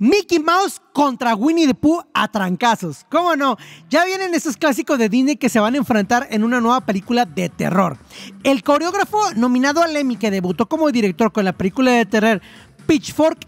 Mickey Mouse contra Winnie the Pooh a trancazos. ¿Cómo no? Ya vienen esos clásicos de Disney que se van a enfrentar en una nueva película de terror. El coreógrafo nominado al Emmy que debutó como director con la película de terror Pitchfork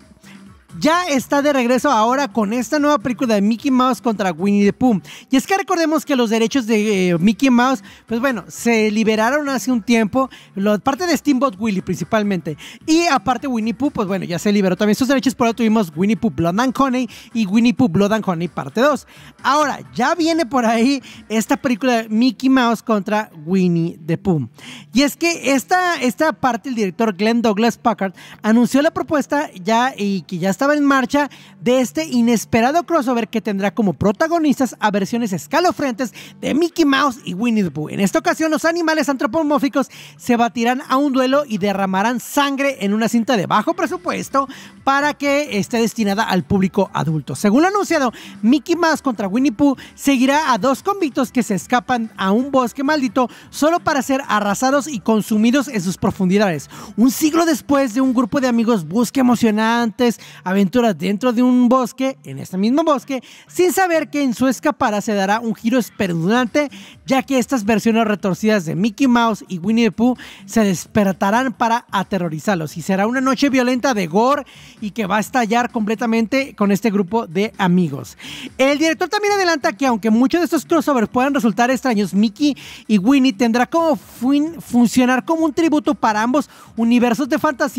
ya está de regreso ahora con esta nueva película de Mickey Mouse contra Winnie the Pooh. Y es que recordemos que los derechos de eh, Mickey Mouse, pues bueno, se liberaron hace un tiempo, la parte de Steamboat Willie principalmente. Y aparte Winnie Pooh, pues bueno, ya se liberó también sus derechos, por eso tuvimos Winnie Pooh Blood and Honey y Winnie Pooh Blood and Honey parte 2. Ahora, ya viene por ahí esta película de Mickey Mouse contra Winnie the Pooh. Y es que esta, esta parte, el director Glenn Douglas Packard anunció la propuesta ya y que ya está estaba en marcha de este inesperado crossover que tendrá como protagonistas a versiones escalofriantes de Mickey Mouse y Winnie the Pooh. En esta ocasión, los animales antropomórficos se batirán a un duelo y derramarán sangre en una cinta de bajo presupuesto para que esté destinada al público adulto. Según anunciado, Mickey Mouse contra Winnie the Pooh seguirá a dos convictos que se escapan a un bosque maldito solo para ser arrasados y consumidos en sus profundidades. Un siglo después de un grupo de amigos busca emocionantes, aventuras dentro de un bosque, en este mismo bosque, sin saber que en su escapada se dará un giro espeluznante, ya que estas versiones retorcidas de Mickey Mouse y Winnie the Pooh se despertarán para aterrorizarlos. Y será una noche violenta de gore y que va a estallar completamente con este grupo de amigos. El director también adelanta que aunque muchos de estos crossovers puedan resultar extraños, Mickey y Winnie tendrá como funcionar como un tributo para ambos universos de fantasía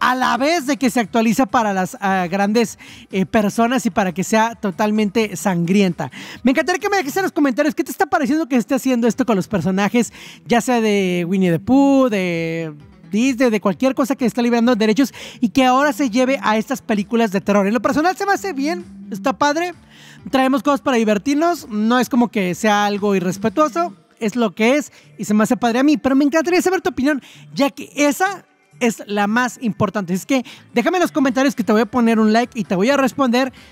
a la vez de que se actualiza para las ah, grandes eh, personas y para que sea totalmente sangrienta. Me encantaría que me dejes en los comentarios qué te está pareciendo que esté haciendo esto con los personajes, ya sea de Winnie the Pooh, de Disney, de cualquier cosa que está liberando derechos y que ahora se lleve a estas películas de terror. En lo personal se me hace bien, está padre. Traemos cosas para divertirnos, no es como que sea algo irrespetuoso, es lo que es y se me hace padre a mí, pero me encantaría saber tu opinión, ya que esa es la más importante. Es que déjame en los comentarios que te voy a poner un like y te voy a responder